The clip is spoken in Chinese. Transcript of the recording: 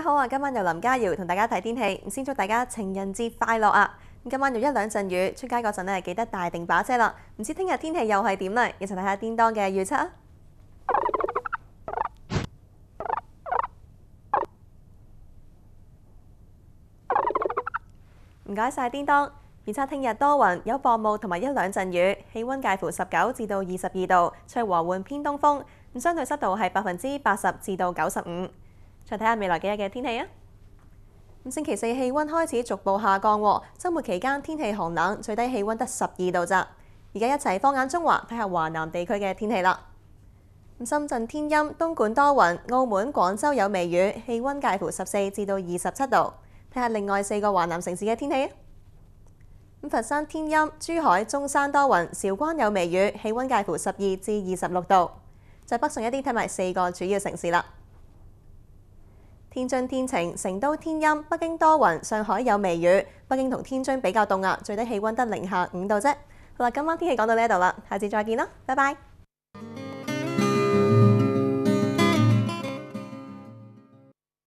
好啊！今晚由林嘉瑶同大家睇天气。先祝大家情人节快乐啊！今晚有一两阵雨，出街嗰阵咧，记得带定把遮啦。唔知听日天气又系点呢？一齐睇下叮当嘅预测啊！唔该晒叮当，预测听日多云，有薄雾同埋一两阵雨，气温介乎十九至到二十二度，吹和缓偏东风，咁相对湿度系百分之八十至到九十五。再睇下未來幾日嘅天氣啊！咁星期四氣温開始逐步下降，周末期間天氣寒冷，最低氣温得十二度咋？而家一齊放眼中华，睇下華南地區嘅天氣啦！咁深圳天陰，東莞多雲，澳門、廣州有微雨，氣温介乎十四至到二十七度。睇下另外四個華南城市嘅天氣咁佛山天陰，珠海、中山多雲，韶關有微雨，氣温介乎十二至二十六度。再北上一啲，睇埋四個主要城市啦。天津天晴，成都天陰，北京多雲，上海有微雨。北京同天津比較凍啊，最低氣温得零下五度啫。好啦，今晚天氣講到呢度啦，下次再見啦，拜拜。